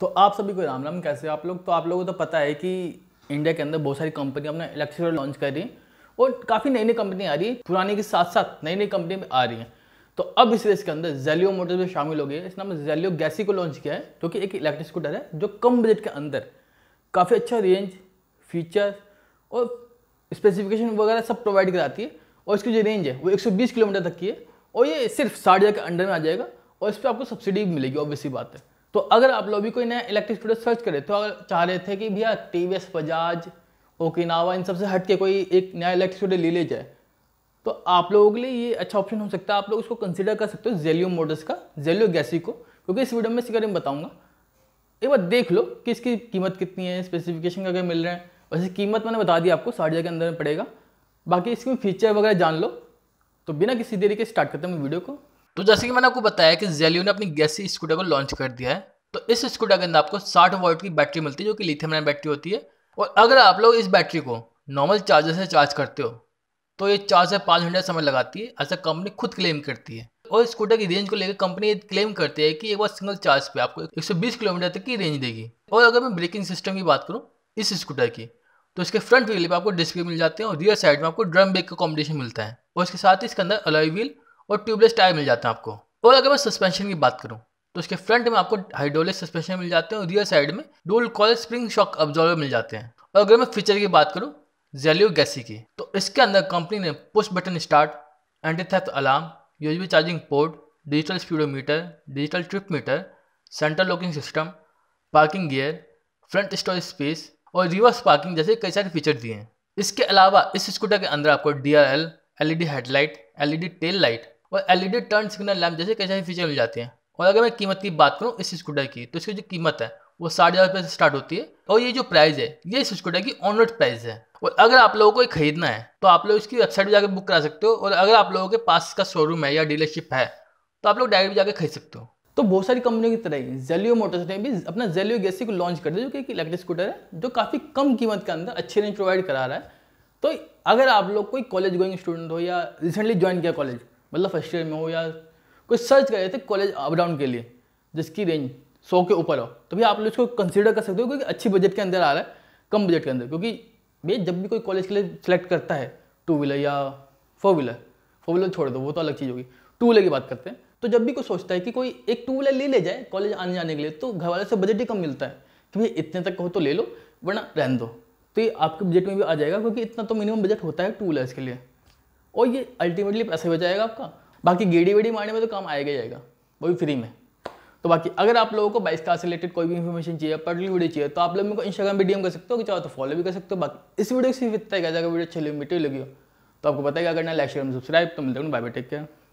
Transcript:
तो आप सभी को राम राम कैसे आप लोग तो आप लोगों को तो पता है कि इंडिया के अंदर बहुत सारी कंपनी अपना इलेक्ट्रिक लॉन्च कर रही है और काफ़ी नई नई कंपनी आ रही है पुराने के साथ साथ नई नई कंपनी आ रही है तो अब इस रेस के अंदर जेलियो मोटर्स में शामिल हो गए इस नाम जेलियो गैसी को लॉन्च किया है जो कि एक इलेक्ट्रिक स्कूटर है जो कम बजट के अंदर काफ़ी अच्छा रेंज फीचर और स्पेसिफिकेशन वगैरह सब प्रोवाइड कराती है और इसकी जो रेंज है वो 120 किलोमीटर तक की है और ये सिर्फ साठ हज़ार के अंडर में आ जाएगा और इस पर आपको सब्सिडी मिलेगी ऑब्वियसली बात है तो अगर आप लोग भी कोई नया इलेक्ट्रिक स्कूटर सर्च करें तो अगर चाह रहे थे कि भैया T V S Bajaj Okinawa इन सबसे हट के कोई एक नया इलेक्ट्रिक स्कूटर ले ले जाए तो आप लोगों के लिए ये अच्छा ऑप्शन हो सकता है आप लोग उसको कंसिडर कर सकते हो जेलियो मोटर्स का जेलियो गैसी को क्योंकि इस वीडियो में इसके बारे में बताऊँगा एक बार देख लो कि इसकी कीमत कितनी है स्पेसिफिकेशन का क्या मिल रहे हैं वैसे कीमत मैंने बता दी आपको साठ हज़ार के अंदर में पड़ेगा बाकी इसमें फीचर वगैरह जान लो तो बिना किसी देरी के स्टार्ट करते हैं वीडियो को तो जैसे कि मैंने आपको बताया कि जेलियो ने अपनी गैसी स्कूटर को लॉन्च कर दिया है तो इस स्कूटर के अंदर आपको 60 वोल्ट की बैटरी मिलती है जो कि लिथियम आयन बैटरी होती है और अगर आप लोग इस बैटरी को नॉर्मल चार्जर से चार्ज करते हो तो ये चार से पाँच घंटे समय लगाती है ऐसा कंपनी खुद क्लेम करती है और स्कूटर की रेंज को लेकर कंपनी क्लेम करती है कि एक बार सिंगल चार्ज पे आपको 120 किलोमीटर तक की रेंज देगी और अगर मैं ब्रेकिंग सिस्टम की बात करूँ इस स्कूटर की तो इसके फ्रंट व्हील पे आपको डिस्क मिल जाते हैं और रियर साइड में आपको ड्रम ब्रेक का कॉम्बिनेशन मिलता है और इसके साथ ही इसके अंदर अलॉय व्हील और ट्यूबलेस टायर मिल जाते हैं आपको और अगर मैं सस्पेंशन की बात करूँ तो उसके फ्रंट में आपको हाइड्रोलिक सस्पेंशन मिल जाते हैं और रियर साइड में dual coil spring shock absorber मिल जाते हैं और अगर मैं फीचर की बात करूँ जेलियो गैसी की तो इसके अंदर कंपनी ने push button start anti theft alarm USB charging port digital speedometer digital trip meter central locking system parking gear front storage space और रिवर्स पार्किंग जैसे कई सारे फीचर दिए हैं इसके अलावा इस स्कूटर के अंदर आपको D R L L E D headlight L E D tail light और एलईडी टर्न सिग्नल लैम्प जैसे कई सारे फीचर मिल जाते हैं और अगर मैं कीमत की बात करूँ इस स्कूटर की तो इसकी जो कीमत है वो साढ़े हज़ार रुपये से स्टार्ट होती है और ये जो प्राइस है ये इस स्कूटर की ऑन रोड प्राइस है और अगर आप लोगों को ये खरीदना है तो आप लोग इसकी वेबसाइट पर जाकर बुक करा सकते हो और अगर आप लोगों के पास इसका शोरूम है या डीलरशिप है तो आप लोग डायरेक्ट जाकर खरीद सकते हो तो बहुत सारी कंपनियों की तरह ही जेलियो मोटर्स ने भी अपना जेलियो गैसी को लॉन्च कर दिया जो कि एक इलेक्ट्रिक स्कूटर है जो काफ़ी कम कीमत के अंदर अच्छी रेंज प्रोवाइड करा रहा है तो अगर आप लोग कोई कॉलेज गोइंग स्टूडेंट हो या रिसेंटली ज्वाइन किया कॉलेज मतलब फर्स्ट ईयर में हो या कोई सर्च कर रहे थे कॉलेज अप डाउन के लिए जिसकी रेंज सौ के ऊपर हो तो भी आप लोग इसको कंसिडर कर सकते हो क्योंकि अच्छी बजट के अंदर आ रहा है कम बजट के अंदर क्योंकि भैया जब भी कोई कॉलेज के लिए सिलेक्ट करता है टू व्हीलर या फोर व्हीलर फोर व्हीलर छोड़ दो वो तो अलग चीज़ होगी टू व्हीलर की बात करते हैं तो जब भी कोई सोचता है कि कोई एक टू व्हीलर ले ले जाए कॉलेज आने जाने के लिए तो घर वाले से बजट ही कम मिलता है कि भैया इतने तक हो तो ले लो वरना रहने दो तो ये आपके बजट में भी आ जाएगा क्योंकि इतना तो मिनिमम बजट होता है टू व्हीलर्स के लिए और ये अल्टीमेटली पैसा बचाएगा आपका बाकी गेड़ी वेड़ी मारने में तो काम आएगा ही आएगा वो भी फ्री में तो बाकी अगर आप लोगों को बाइस कार से रिलेटेड कोई भी इन्फॉर्मेशन चाहिए पर्टिकुलर वीडियो चाहिए तो आप लोग मेरे को इंस्टाग्राम पर डीएम कर सकते हो कि चाहो तो फॉलो भी कर सकते हो बाकी इस वीडियो से सिर्फ इतना है अगर वीडियो अच्छी लगी वीडियो लगी हो तो आपको पता है क्या करना है लाइक शेयर सब्सक्राइब तो मिलते हैं बाय बाय टेक केयर